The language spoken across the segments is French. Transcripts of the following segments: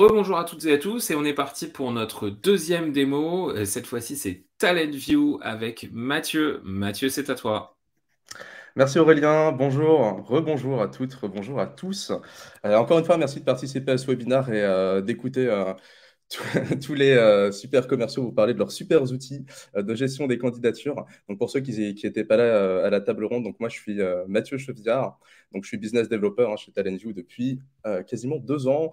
Rebonjour à toutes et à tous et on est parti pour notre deuxième démo. Euh, cette fois-ci, c'est Talent View avec Mathieu. Mathieu, c'est à toi. Merci Aurélien, bonjour, rebonjour à toutes, rebonjour à tous. Euh, encore une fois, merci de participer à ce webinaire et euh, d'écouter tous les super commerciaux vous parler de leurs super outils de gestion des candidatures. Donc pour ceux qui n'étaient pas là à la table ronde, donc moi je suis Mathieu Chevillard, donc je suis business developer hein, chez View depuis euh, quasiment deux ans.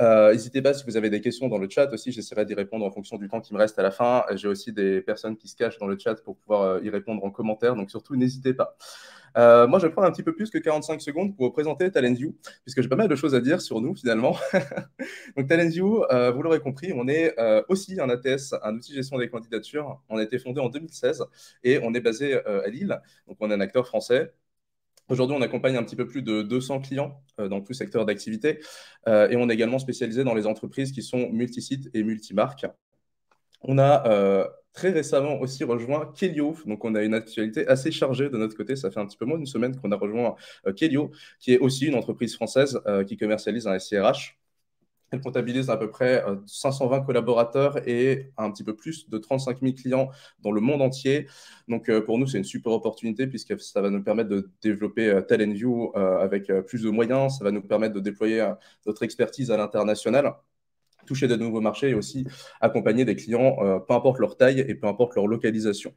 Euh, n'hésitez pas si vous avez des questions dans le chat aussi, j'essaierai d'y répondre en fonction du temps qui me reste à la fin. J'ai aussi des personnes qui se cachent dans le chat pour pouvoir euh, y répondre en commentaire, donc surtout n'hésitez pas. moi, je vais prendre un petit peu plus que 45 secondes pour vous présenter TalentView, puisque j'ai pas mal de choses à dire sur nous finalement. Donc TalentView, vous l'aurez compris, on est aussi un ATS, un outil gestion des candidatures. On a été fondé en 2016 et on est basé à Lille. Donc on est un acteur français Aujourd'hui, on accompagne un petit peu plus de 200 clients euh, dans tout secteur d'activité euh, et on est également spécialisé dans les entreprises qui sont multisites et multimarques. On a euh, très récemment aussi rejoint Kelio, donc on a une actualité assez chargée de notre côté, ça fait un petit peu moins d'une semaine qu'on a rejoint Kelio, qui est aussi une entreprise française qui commercialise un SIRH elle comptabilise à peu près 520 euh, collaborateurs et un petit peu plus de 35 000 clients dans le monde entier. Donc euh, pour nous, c'est une super opportunité puisque ça va nous permettre de développer euh, View avec plus de moyens, ça va nous permettre de déployer notre expertise à l'international toucher de nouveaux marchés et aussi accompagner des clients, peu importe leur taille et peu importe leur localisation.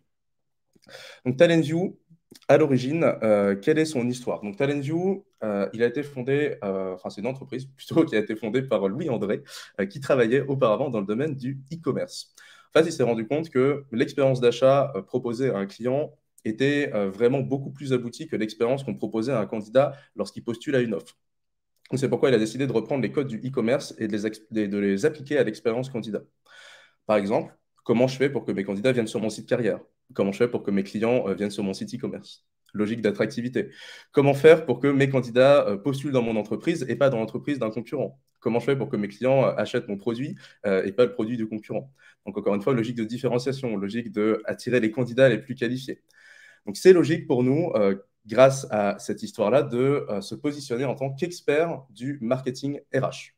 Donc TalentView, à l'origine, euh, quelle est son histoire Donc, TalentView, euh, il a été fondé, euh, enfin, c'est une entreprise plutôt qui a été fondée par Louis André, qui travaillait auparavant dans le domaine du e-commerce. En il s'est rendu compte que l'expérience d'achat proposée à un client était vraiment beaucoup plus aboutie que l'expérience qu'on proposait à un candidat lorsqu'il postule à une offre. C'est pourquoi il a décidé de reprendre les codes du e-commerce et les, de les appliquer à l'expérience candidat. Par exemple, Comment je fais pour que mes candidats viennent sur mon site carrière Comment je fais pour que mes clients euh, viennent sur mon site e-commerce Logique d'attractivité. Comment faire pour que mes candidats euh, postulent dans mon entreprise et pas dans l'entreprise d'un concurrent Comment je fais pour que mes clients euh, achètent mon produit et pas le produit du concurrent Donc encore une fois, logique de différenciation, logique d'attirer les candidats les plus qualifiés. Donc c'est logique pour nous grâce à cette histoire-là, de se positionner en tant qu'expert du marketing RH.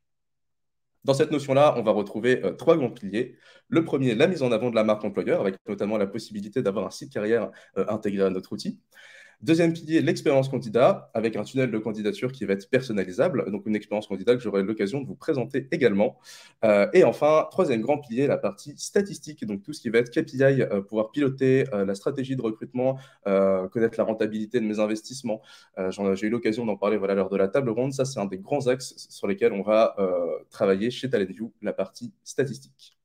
Dans cette notion-là, on va retrouver euh, trois grands piliers. Le premier, la mise en avant de la marque employeur, avec notamment la possibilité d'avoir un site carrière euh, intégré à notre outil. Deuxième pilier, l'expérience candidat, avec un tunnel de candidature qui va être personnalisable, donc une expérience candidat que j'aurai l'occasion de vous présenter également. Euh, et enfin, troisième grand pilier, la partie statistique, donc tout ce qui va être KPI, euh, pouvoir piloter euh, la stratégie de recrutement, connaître la rentabilité de mes investissements. J'ai eu l'occasion d'en parler à l'heure de la table ronde. Ça, c'est un des grands axes sur lesquels on va travailler chez TalentView, la partie statistique.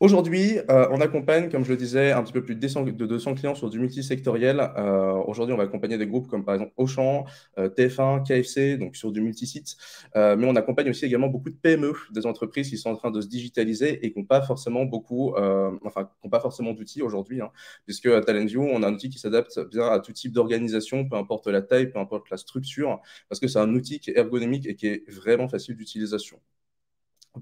Aujourd'hui, euh, on accompagne, comme je le disais, un petit peu plus de 200, clients sur du multisectoriel. Euh, Aujourd'hui, on va accompagner des groupes comme par exemple Auchan, euh, TF1, KFC, donc sur du multisite. Euh, mais on accompagne aussi également beaucoup de PME, des entreprises qui sont en train de se digitaliser et qui n'ont pas forcément beaucoup, enfin, qui n'ont pas forcément d'outils aujourd'hui, hein, puisque à TalentView, on a un outil qui s'adapte bien à tout type d'organisation, peu importe la taille, peu importe la structure, parce que c'est un outil qui est ergonomique et qui est vraiment facile d'utilisation.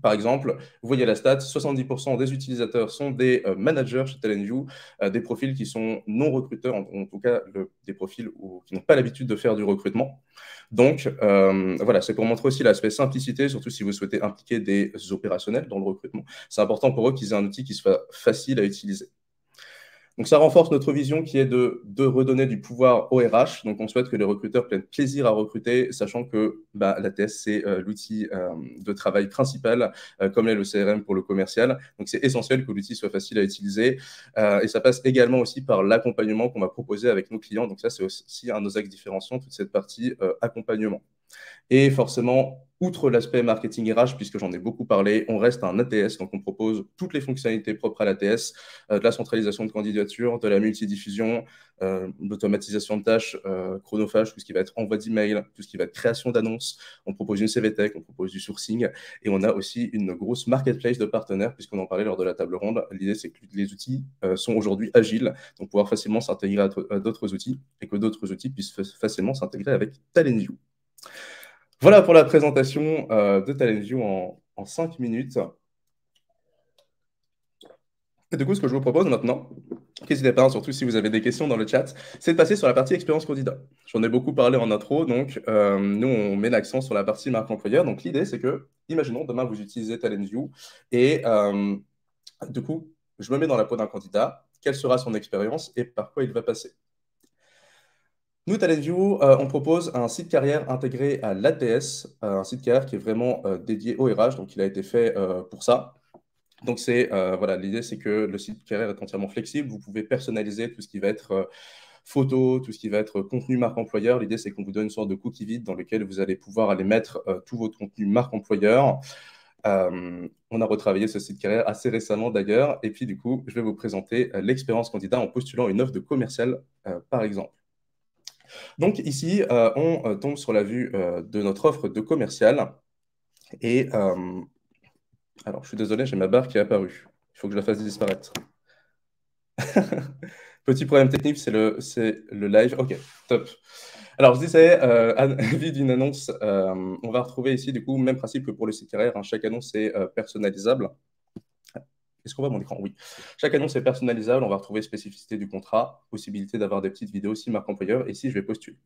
Par exemple, vous voyez la stat, 70% des utilisateurs sont des euh, managers chez TalentView, euh, des profils qui sont non recruteurs, en, tout cas des profils qui n'ont pas l'habitude de faire du recrutement. Donc euh, voilà, c'est pour montrer aussi l'aspect simplicité, surtout si vous souhaitez impliquer des opérationnels dans le recrutement. C'est important pour eux qu'ils aient un outil qui soit facile à utiliser. Donc ça renforce notre vision qui est de, redonner du pouvoir au RH. Donc on souhaite que les recruteurs prennent plaisir à recruter, sachant que bah, la TS, c'est euh, l'outil euh, de travail principal, euh, comme l'est le CRM pour le commercial. Donc c'est essentiel que l'outil soit facile à utiliser. et ça passe également aussi par l'accompagnement qu'on va proposer avec nos clients. Donc ça, c'est aussi un de nos axes différenciants, toute cette partie accompagnement. Et forcément, outre l'aspect marketing RH, puisque j'en ai beaucoup parlé, on reste un ATS, donc on propose toutes les fonctionnalités propres à l'ATS, euh, de la centralisation de candidature, de la multidiffusion, euh, l'automatisation de tâches, euh, chronophage, tout ce qui va être envoi d'email, tout ce qui va être création d'annonces. On propose une CVTech, on propose du sourcing, et on a aussi une grosse marketplace de partenaires, puisqu'on en parlait lors de la table ronde. L'idée, c'est que les outils euh, sont aujourd'hui agiles, donc pouvoir facilement s'intégrer à, d'autres outils, et que d'autres outils puissent facilement s'intégrer avec Talendview. Voilà pour la présentation euh, de TalentView en, en 5 minutes. Et du coup, ce que je vous propose maintenant, n'hésitez pas, hein, surtout si vous avez des questions dans le chat, c'est de passer sur la partie expérience candidat. J'en ai beaucoup parlé en intro, donc euh, nous, on met l'accent sur la partie marque employeur. Donc l'idée, c'est que, imaginons, demain, vous utilisez TalentView et euh, du coup, je me mets dans la peau d'un candidat, quelle sera son expérience et par quoi il va passer. Nous, TalentView, euh, on propose un site carrière intégré à l'ATS, euh, un site carrière qui est vraiment euh, dédié au RH, donc il a été fait pour ça. Donc c'est voilà, l'idée c'est que le site carrière est entièrement flexible, vous pouvez personnaliser tout ce qui va être photo, tout ce qui va être contenu marque employeur. L'idée c'est qu'on vous donne une sorte de cookie vide dans lequel vous allez pouvoir aller mettre tout votre contenu marque employeur. on a retravaillé ce site carrière assez récemment d'ailleurs. Et puis du coup, je vais vous présenter l'expérience candidat en postulant une offre de commercial, par exemple. Donc ici, euh, on euh, tombe sur la vue euh, de notre offre de commercial. Et alors, je suis désolé, j'ai ma barre qui est apparue. Il faut que je la fasse disparaître. Petit problème technique, c'est le, live. Ok, top. Alors, je disais, vue d'une annonce, on va retrouver ici, du coup, même principe que pour le site carrière. Hein. chaque annonce est personnalisable. Est-ce qu'on voit mon écran Oui. Chaque annonce est personnalisable. On va retrouver spécificité du contrat, possibilité d'avoir des petites vidéos si marque employeur et si je vais postuler.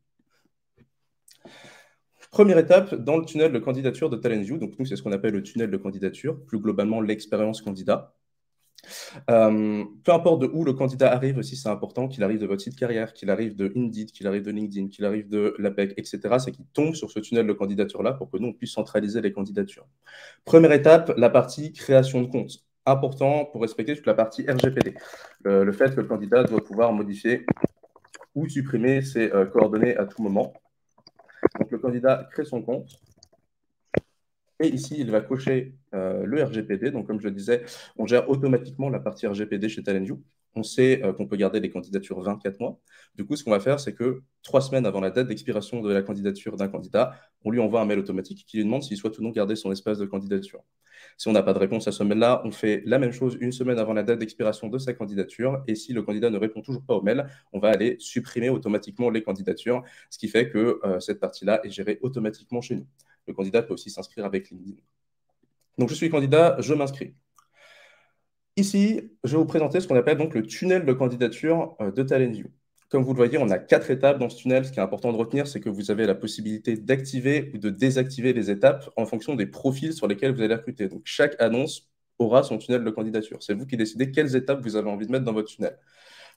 Première étape, dans le tunnel de candidature de TalentView, donc nous, c'est ce qu'on appelle le tunnel de candidature, plus globalement l'expérience candidat. Euh, peu importe de où le candidat arrive, si c'est important qu'il arrive de votre site carrière, qu'il arrive de Indeed, qu'il arrive de LinkedIn, qu'il arrive de l'APEC, etc. C'est qu'il tombe sur ce tunnel de candidature-là pour que nous, on puisse centraliser les candidatures. Première étape, la partie création de compte important pour respecter toute la partie RGPD. Euh, le, fait que le candidat doit pouvoir modifier ou supprimer ses euh, coordonnées à tout moment. Donc le candidat crée son compte. Et ici, il va cocher euh, le RGPD. Donc, comme je le disais, on gère automatiquement la partie RGPD chez TalentView on sait euh, qu'on peut garder les candidatures 24 mois. Du coup, ce qu'on va faire, c'est que trois semaines avant la date d'expiration de la candidature d'un candidat, on lui envoie un mail automatique qui lui demande s'il souhaite ou non garder son espace de candidature. Si on n'a pas de réponse à ce mail-là, on fait la même chose une semaine avant la date d'expiration de sa candidature. Et si le candidat ne répond toujours pas au mail, on va aller supprimer automatiquement les candidatures, ce qui fait que euh, cette partie-là est gérée automatiquement chez nous. Le candidat peut aussi s'inscrire avec LinkedIn. Donc, je suis candidat, je m'inscris. Ici, je vais vous présenter ce qu'on appelle donc le tunnel de candidature euh, de TalentView. Comme vous le voyez, on a quatre étapes dans ce tunnel. Ce qui est important de retenir, c'est que vous avez la possibilité d'activer ou de désactiver les étapes en fonction des profils sur lesquels vous allez recruter. Donc, chaque annonce aura son tunnel de candidature. C'est vous qui décidez quelles étapes vous avez envie de mettre dans votre tunnel.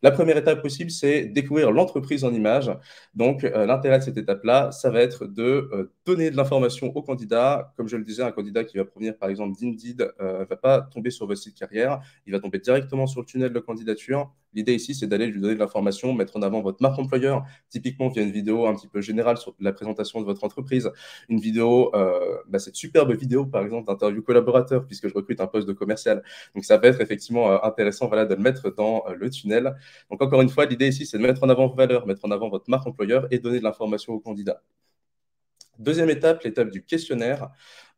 La première étape possible, c'est découvrir l'entreprise en image. Donc, euh, l'intérêt de cette étape-là, ça va être de euh, donner de l'information au candidat. Comme je le disais, un candidat qui va provenir, par exemple, d'Indeed ne euh, va pas tomber sur votre site carrière. Il va tomber directement sur le tunnel de candidature L'idée ici, c'est d'aller lui donner de l'information, mettre en avant votre marque employeur, typiquement via une vidéo un petit peu générale sur la présentation de votre entreprise, une vidéo, euh, bah, cette superbe vidéo, par exemple, d'interview collaborateur, puisque je recrute un poste de commercial. Donc, ça peut être effectivement euh, intéressant voilà, de le mettre dans euh, le tunnel. Donc, encore une fois, l'idée ici, c'est de mettre en avant vos valeurs, mettre en avant votre marque employeur et donner de l'information aux candidat. Deuxième étape, l'étape du questionnaire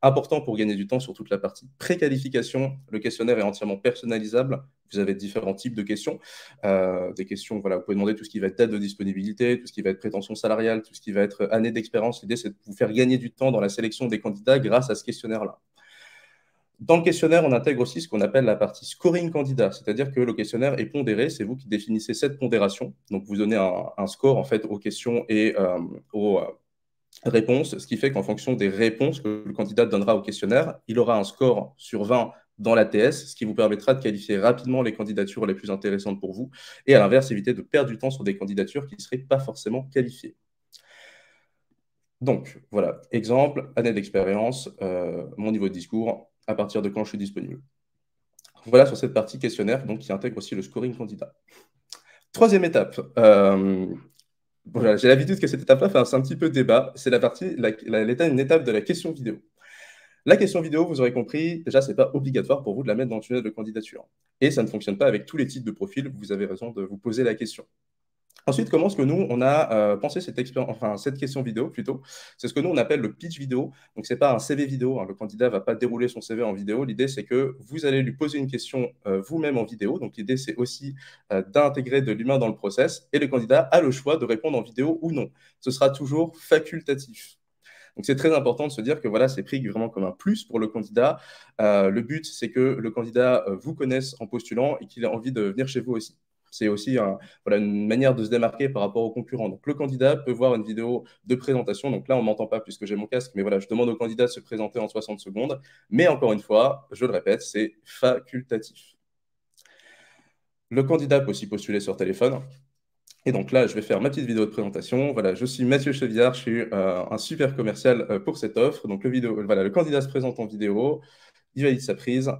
important pour gagner du temps sur toute la partie préqualification. Le questionnaire est entièrement personnalisable. Vous avez différents types de questions. Euh, des questions, voilà, vous pouvez demander tout ce qui va être date de disponibilité, tout ce qui va être prétention salariale, tout ce qui va être année d'expérience. L'idée, c'est de vous faire gagner du temps dans la sélection des candidats grâce à ce questionnaire-là. Dans le questionnaire, on intègre aussi ce qu'on appelle la partie scoring candidat, c'est-à-dire que le questionnaire est pondéré, c'est vous qui définissez cette pondération. Donc, vous donnez un, score en fait aux questions et euh, aux, euh, Réponse, ce qui fait qu'en fonction des réponses que le candidat donnera au questionnaire, il aura un score sur 20 dans l'ATS, ce qui vous permettra de qualifier rapidement les candidatures les plus intéressantes pour vous, et à l'inverse, éviter de perdre du temps sur des candidatures qui ne seraient pas forcément qualifiées. Donc, voilà, exemple, année d'expérience, euh, mon niveau de discours, à partir de quand je suis disponible. Voilà sur cette partie questionnaire donc, qui intègre aussi le scoring candidat. Troisième étape, euh, j'ai l'habitude que cette étape-là fasse un petit peu débat. C'est la l'étape, une étape de la question vidéo. La question vidéo, vous aurez compris, déjà, ce n'est pas obligatoire pour vous de la mettre dans le tunnel de candidature. Et ça ne fonctionne pas avec tous les types de profils. Vous avez raison de vous poser la question. Ensuite, comment est-ce que nous, on a euh, pensé cette, enfin, cette question vidéo plutôt C'est ce que nous, on appelle le pitch vidéo. Donc, ce n'est pas un CV vidéo. Hein, le candidat ne va pas dérouler son CV en vidéo. L'idée, c'est que vous allez lui poser une question euh, vous-même en vidéo. Donc, l'idée, c'est aussi euh, d'intégrer de l'humain dans le process. Et le candidat a le choix de répondre en vidéo ou non. Ce sera toujours facultatif. Donc c'est très important de se dire que voilà, c'est pris vraiment comme un plus pour le candidat. le but, c'est que le candidat vous connaisse en postulant et qu'il ait envie de venir chez vous aussi. C'est aussi une manière de se démarquer par rapport aux concurrents. Donc, le candidat peut voir une vidéo de présentation. Donc là, on ne m'entend pas puisque j'ai mon casque, mais voilà, je demande au candidat de se présenter en 60 secondes. Mais encore une fois, je le répète, c'est facultatif. Le candidat peut aussi postuler sur téléphone. Et donc là, je vais faire ma petite vidéo de présentation. Voilà, je suis Mathieu Chevillard, je suis euh, un super commercial euh, pour cette offre. Donc le, vidéo, voilà, le candidat se présente en vidéo, il valide sa prise,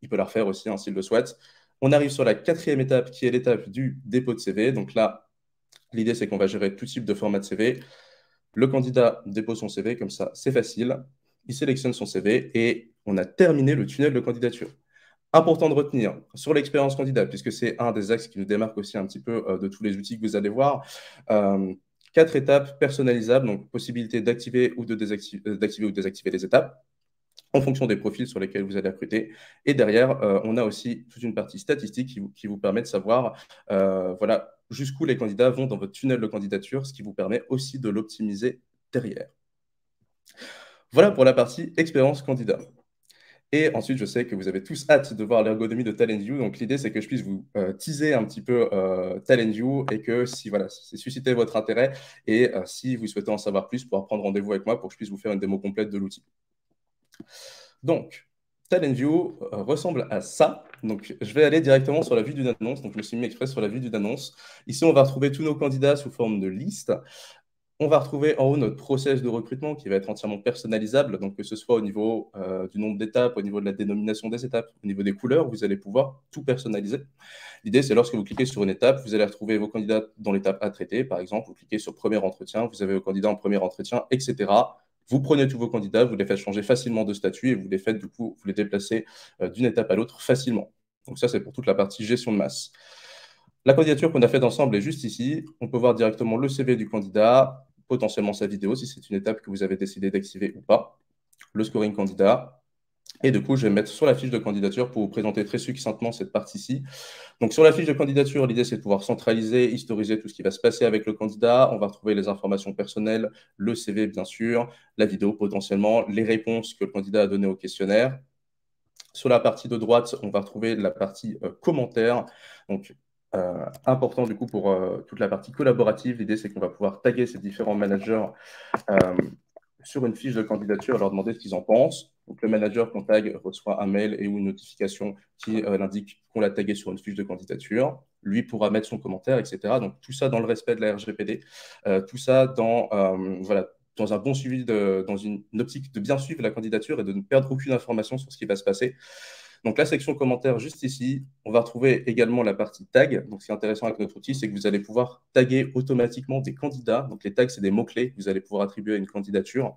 il peut la refaire aussi hein, s'il le souhaite. On arrive sur la quatrième étape qui est l'étape du dépôt de CV. Donc là, l'idée c'est qu'on va gérer tout type de format de CV. Le candidat dépose son CV, comme ça c'est facile. Il sélectionne son CV et on a terminé le tunnel de candidature. Important de retenir sur l'expérience candidat, puisque c'est un des axes qui nous démarque aussi un petit peu euh, de tous les outils que vous allez voir. Euh, quatre étapes personnalisables, donc possibilité d'activer ou de euh, désactiver les étapes en fonction des profils sur lesquels vous allez recruter. Et derrière, euh, on a aussi toute une partie statistique qui, vous permet de savoir euh, voilà, jusqu'où les candidats vont dans votre tunnel de candidature, ce qui vous permet aussi de l'optimiser derrière. Voilà pour la partie expérience candidat. Et ensuite, je sais que vous avez tous hâte de voir l'ergonomie de TalentView. Donc, l'idée, c'est que je puisse vous euh, teaser un petit peu Talent TalentView et que si voilà, c'est suscité votre intérêt et si vous souhaitez en savoir plus, pour prendre rendez-vous avec moi pour que je puisse vous faire une démo complète de l'outil. Donc, Talent View euh, ressemble à ça. Donc, je vais aller directement sur la vue d'une annonce. Donc, je me suis mis exprès sur la vue d'une annonce. Ici, on va retrouver tous nos candidats sous forme de liste. On va retrouver en haut notre process de recrutement qui va être entièrement personnalisable, donc que ce soit au niveau euh, du nombre d'étapes, au niveau de la dénomination des étapes, au niveau des couleurs, vous allez pouvoir tout personnaliser. L'idée, c'est lorsque vous cliquez sur une étape, vous allez retrouver vos candidats dans l'étape à traiter. Par exemple, vous cliquez sur premier entretien, vous avez vos candidats en premier entretien, etc. Vous prenez tous vos candidats, vous les faites changer facilement de statut et vous les faites, du coup, vous les déplacez euh, d'une étape à l'autre facilement. Donc ça, c'est pour toute la partie gestion de masse. La candidature qu'on a faite ensemble est juste ici. On peut voir directement le CV du candidat, potentiellement sa vidéo, si c'est une étape que vous avez décidé d'activer ou pas, le scoring candidat, et du coup, je vais mettre sur la fiche de candidature pour vous présenter très succinctement cette partie-ci. Donc, sur la fiche de candidature, l'idée, c'est de pouvoir centraliser, historiser tout ce qui va se passer avec le candidat. On va retrouver les informations personnelles, le CV, bien sûr, la vidéo potentiellement, les réponses que le candidat a données au questionnaire. Sur la partie de droite, on va retrouver la partie euh, commentaires. Donc, euh, important du coup pour euh, toute la partie collaborative. L'idée, c'est qu'on va pouvoir taguer ces différents managers sur une fiche de candidature leur demander ce qu'ils en pensent. Donc le manager qu'on tag reçoit un mail et une notification qui euh, l'indique qu'on l'a tagué sur une fiche de candidature. Lui pourra mettre son commentaire, etc. Donc tout ça dans le respect de la RGPD, euh, tout ça dans euh, voilà dans un bon suivi, de, dans une, optique de bien suivre la candidature et de ne perdre aucune information sur ce qui va se passer. Donc la section commentaire, juste ici, on va retrouver également la partie tag. Donc ce qui est intéressant avec notre outil, c'est que vous allez pouvoir taguer automatiquement des candidats. Donc les tags, c'est des mots-clés que vous allez pouvoir attribuer à une candidature.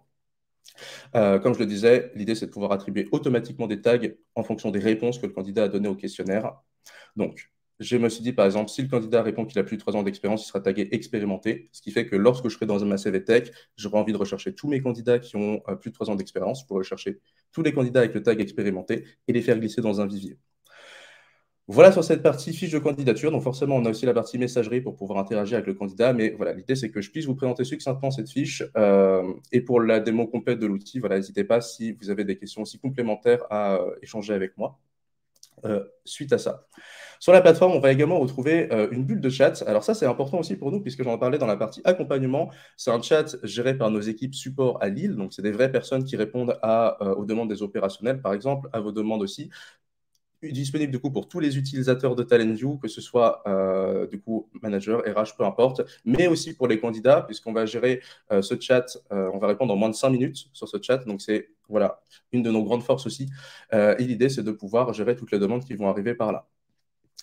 Euh, comme je le disais, l'idée, c'est de pouvoir attribuer automatiquement des tags en fonction des réponses que le candidat a données au questionnaire. Donc, je me suis dit, par exemple, si le candidat répond qu'il a plus de 3 ans d'expérience, il sera tagué expérimenté, ce qui fait que lorsque je serai dans ma CV Tech, j'aurai envie de rechercher tous mes candidats qui ont euh, plus de 3 ans d'expérience. pour rechercher tous les candidats avec le tag expérimenté et les faire glisser dans un vivier. Voilà sur cette partie fiche de candidature. Donc forcément, on a aussi la partie messagerie pour pouvoir interagir avec le candidat. Mais voilà, l'idée, c'est que je puisse vous présenter succinctement cette fiche. Euh, et pour la démo complète de l'outil, voilà, n'hésitez pas si vous avez des questions aussi complémentaires à euh, échanger avec moi. Euh, suite à ça. Sur la plateforme, on va également retrouver une bulle de chat. Alors ça, c'est important aussi pour nous, puisque j'en parlais dans la partie accompagnement. C'est un chat géré par nos équipes support à Lille. Donc, c'est des vraies personnes qui répondent à, aux demandes des opérationnels, par exemple, à vos demandes aussi, disponible du coup pour tous les utilisateurs de TalentView, que ce soit euh, du coup manager, RH, peu importe, mais aussi pour les candidats, puisqu'on va gérer euh, ce chat, euh, on va répondre en moins de 5 minutes sur ce chat, donc c'est voilà une de nos grandes forces aussi. et l'idée, c'est de pouvoir gérer toutes les demandes qui vont arriver par là.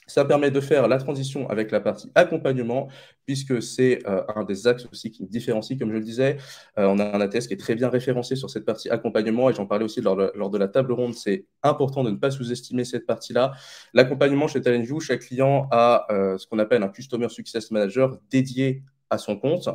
Ça permet de faire la transition avec la partie accompagnement, puisque c'est euh, un des axes aussi qui me différencie, comme je le disais. Euh, on a un ATS qui est très bien référencé sur cette partie accompagnement, et j'en parlais aussi lors, de la table ronde, c'est important de ne pas sous-estimer cette partie-là. L'accompagnement chez TalentView, chaque client a euh, ce qu'on appelle un Customer Success Manager dédié à son compte.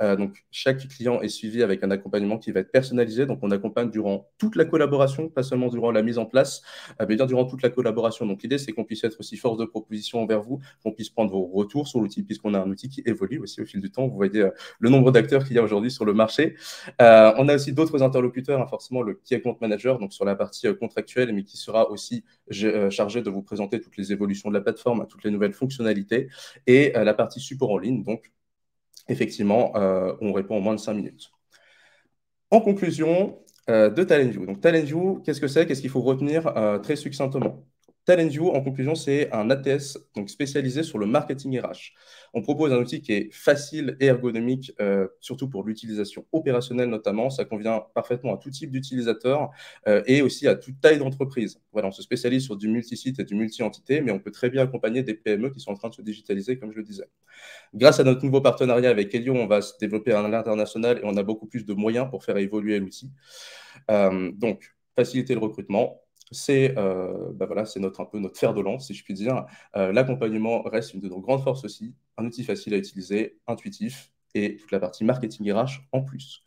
Euh, donc, chaque client est suivi avec un accompagnement qui va être personnalisé. Donc, on accompagne durant toute la collaboration, pas seulement durant la mise en place, euh, mais bien durant toute la collaboration. Donc, l'idée, c'est qu'on puisse être aussi force de proposition envers vous, qu'on puisse prendre vos retours sur l'outil, puisqu'on a un outil qui évolue aussi au fil du temps. Vous voyez euh, le nombre d'acteurs qu'il y a aujourd'hui sur le marché. on a aussi d'autres interlocuteurs, hein, forcément le Key Account Manager, donc sur la partie contractuelle, mais qui sera aussi chargé de vous présenter toutes les évolutions de la plateforme, toutes les nouvelles fonctionnalités, et la partie support en ligne, donc effectivement, euh, on répond en moins de 5 minutes. En conclusion, euh, de TalentView. Donc qu'est-ce que c'est Qu'est-ce qu'il faut retenir euh, très succinctement TalentView, en conclusion, c'est un ATS donc spécialisé sur le marketing RH. On propose un outil qui est facile et ergonomique, euh, surtout pour l'utilisation opérationnelle notamment. Ça convient parfaitement à tout type d'utilisateur euh, et aussi à toute taille d'entreprise. Voilà, on se spécialise sur du multi-site et du multi-entité, mais on peut très bien accompagner des PME qui sont en train de se digitaliser, comme je le disais. Grâce à notre nouveau partenariat avec Helio, on va se développer à l'international et on a beaucoup plus de moyens pour faire évoluer l'outil. Euh, donc, faciliter le recrutement, c'est euh, bah c'est notre un peu notre fer de lance, si je puis dire. Euh, l'accompagnement reste une de nos grandes forces aussi, un outil facile à utiliser, intuitif et toute la partie marketing RH en plus.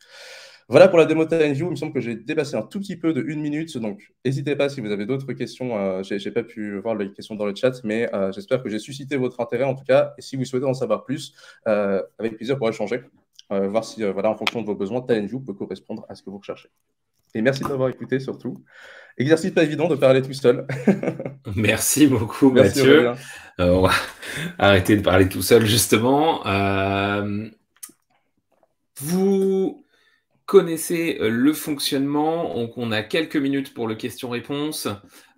Voilà pour la démo Talent View. Il me semble que j'ai dépassé un tout petit peu de une minute, donc n'hésitez pas si vous avez d'autres questions. Euh, j'ai pas pu voir les questions dans le chat, mais euh, j'espère que j'ai suscité votre intérêt en tout cas. Et si vous souhaitez en savoir plus, avec plaisir pour échanger, voir si voilà en fonction de vos besoins, Talent peut correspondre à ce que vous recherchez et merci d'avoir écouté surtout. Exercice pas évident de parler tout seul. Merci beaucoup, Mathieu. Euh, on va arrêter de parler tout seul, justement. Euh, vous connaissez euh, le fonctionnement. On, on, a quelques minutes pour le question-réponse.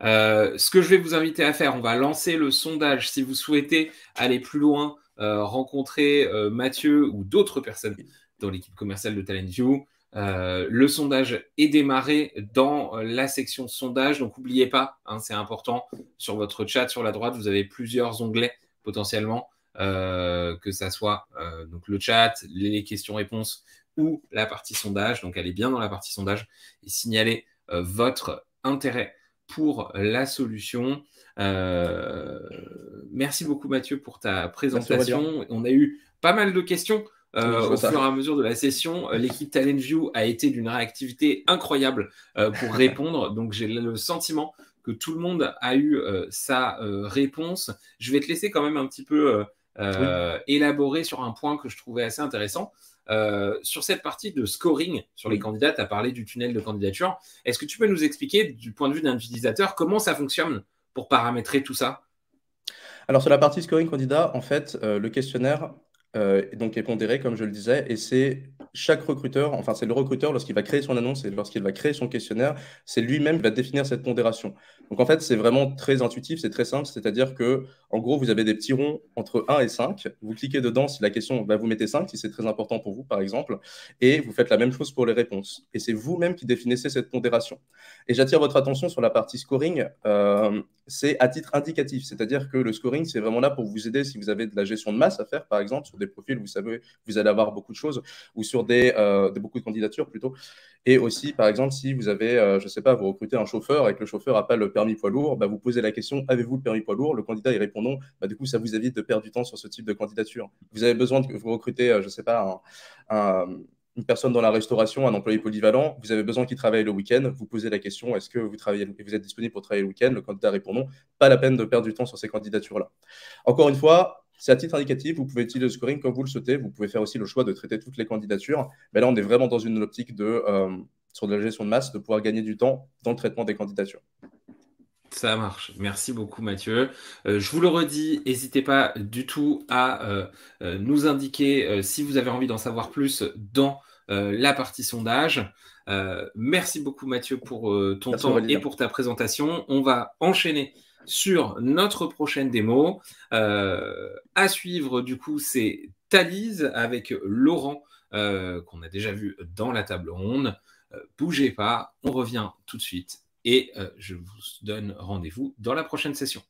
ce que je vais vous inviter à faire, on va lancer le sondage. Si vous souhaitez aller plus loin, rencontrer Mathieu ou d'autres personnes dans l'équipe commerciale de TalentView, euh, le sondage est démarré dans euh, la section sondage, donc n'oubliez pas, hein, c'est important, sur votre chat sur la droite, vous avez plusieurs onglets potentiellement, euh, que ça soit donc le chat, les questions-réponses ou la partie sondage, donc allez bien dans la partie sondage et signalez votre intérêt pour la solution. merci beaucoup Mathieu pour ta présentation. On a eu pas mal de questions. Euh, au fur et à mesure de la session, euh, l'équipe Talent View a été d'une réactivité incroyable euh, pour répondre. Donc j'ai le sentiment que tout le monde a eu sa réponse. Je vais te laisser quand même un petit peu élaborer sur un point que je trouvais assez intéressant. sur cette partie de scoring sur les candidats, tu as parlé du tunnel de candidature. Est-ce que tu peux nous expliquer, du point de vue d'un utilisateur, comment ça fonctionne pour paramétrer tout ça Alors, sur la partie scoring candidat, en fait, le questionnaire euh, donc est pondéré, comme je le disais, et c'est chaque recruteur, enfin c'est le recruteur lorsqu'il va créer son annonce et lorsqu'il va créer son questionnaire, c'est lui-même qui va définir cette pondération. Donc en fait, c'est vraiment très intuitif, c'est très simple, c'est-à-dire que en gros, vous avez des petits ronds entre 1 et 5, vous cliquez dedans si la question, va bah, vous mettez 5 si c'est très important pour vous par exemple, et vous faites la même chose pour les réponses. Et c'est vous-même qui définissez cette pondération. Et j'attire votre attention sur la partie scoring, euh, c'est à titre indicatif, c'est-à-dire que le scoring, c'est vraiment là pour vous aider si vous avez de la gestion de masse à faire par exemple des profils, vous savez, vous allez avoir beaucoup de choses, ou sur des, euh, beaucoup de candidatures plutôt. Et aussi, par exemple, si vous avez, euh, je ne sais pas, vous recrutez un chauffeur et que le chauffeur n'a pas le permis poids lourd, bah, vous posez la question, avez-vous le permis poids lourd Le candidat y répond non. Bah, du coup, ça vous évite de perdre du temps sur ce type de candidature. Vous avez besoin de vous recruter, euh, je ne sais pas, une personne dans la restauration, un employé polyvalent, vous avez besoin qu'il travaille le week-end, vous posez la question est-ce que vous, travaillez, vous êtes disponible pour travailler le week-end Le candidat répond non. Pas la peine de perdre du temps sur ces candidatures-là. Encore une fois, c'est à titre indicatif, vous pouvez utiliser le scoring comme vous le souhaitez, vous pouvez faire aussi le choix de traiter toutes les candidatures, mais là on est vraiment dans une optique de, euh, sur de la gestion de masse, de pouvoir gagner du temps dans le traitement des candidatures. Ça marche. Merci beaucoup, Mathieu. Euh, je vous le redis, n'hésitez pas du tout à euh, nous indiquer si vous avez envie d'en savoir plus dans la partie sondage. merci beaucoup, Mathieu, pour ton temps et pour ta présentation. On va enchaîner sur notre prochaine démo. Euh, à suivre, du coup, c'est Thalys avec Laurent, euh, qu'on a déjà vu dans la table ronde. Euh, bougez pas, on revient tout de suite et je vous donne rendez-vous dans la prochaine session.